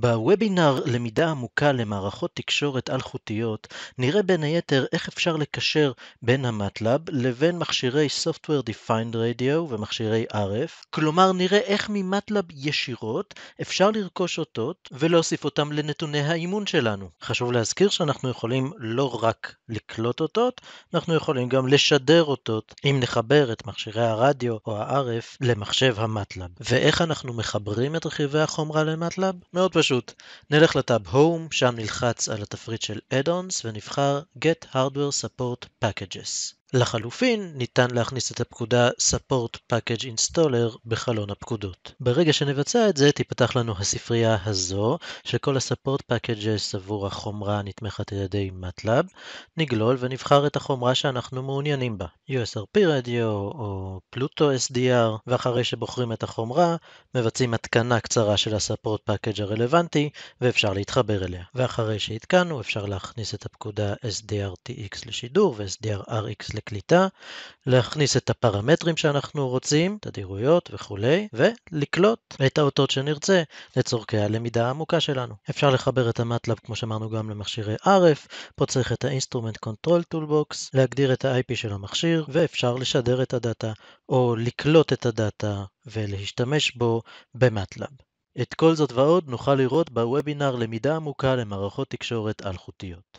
בוובינר למידה עמוקה למערכות תקשורת אלחוטיות נראה בין היתר איך אפשר לקשר בין המטלאב לבין מכשירי Software Defined Radio ומכשירי RF, כלומר נראה איך ממטלאב ישירות אפשר לרכוש אותות ולהוסיף אותם לנתוני האימון שלנו. חשוב להזכיר שאנחנו יכולים לא רק לקלוט אותות, אנחנו יכולים גם לשדר אותות אם נחבר את מכשירי הרדיו או ה-RF למחשב המטלאב. ואיך אנחנו מחברים את רכיבי החומרה למטלאב? מאוד פשוט. פשוט. נלך לטאב Home, שם נלחץ על התפריט של Add-ons ונבחר Get Hardware Support Packages. לחלופין, ניתן להכניס את הפקודה support package installer בחלון הפקודות. ברגע שנבצע את זה, תיפתח לנו הספרייה הזו, שכל ה-support packages עבור החומרה הנתמכת על ידי MATLAB, נגלול ונבחר את החומרה שאנחנו מעוניינים בה, USRP רדיו או Pluto SDR, ואחרי שבוחרים את החומרה, מבצעים התקנה קצרה של ה-support package הרלוונטי, ואפשר להתחבר אליה. ואחרי שהתקנו, אפשר להכניס את הפקודה SDRTX לשידור ו-SDRRX ל... לקליטה, להכניס את הפרמטרים שאנחנו רוצים, תדירויות וכולי, ולקלוט את האותות שנרצה לצורכי הלמידה העמוקה שלנו. אפשר לחבר את המטלב, כמו שאמרנו, גם למכשירי RF, פה צריך את ה-Instrument Control Toolbox, להגדיר את ה-IP של המכשיר, ואפשר לשדר את הדאטה, או לקלוט את הדאטה ולהשתמש בו במטלב. את כל זאת ועוד נוכל לראות בוובינר למידה עמוקה למערכות תקשורת אלחוטיות.